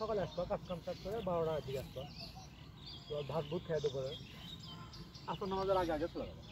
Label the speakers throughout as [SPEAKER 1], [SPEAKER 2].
[SPEAKER 1] সকালে আসবা কাজ কাম কাজ করে বারোটার দিকে আসবা ভাত ভুত খেয়ে দেবো আসর নামাজের আগে আগে চলে যাবো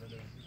[SPEAKER 1] whatever those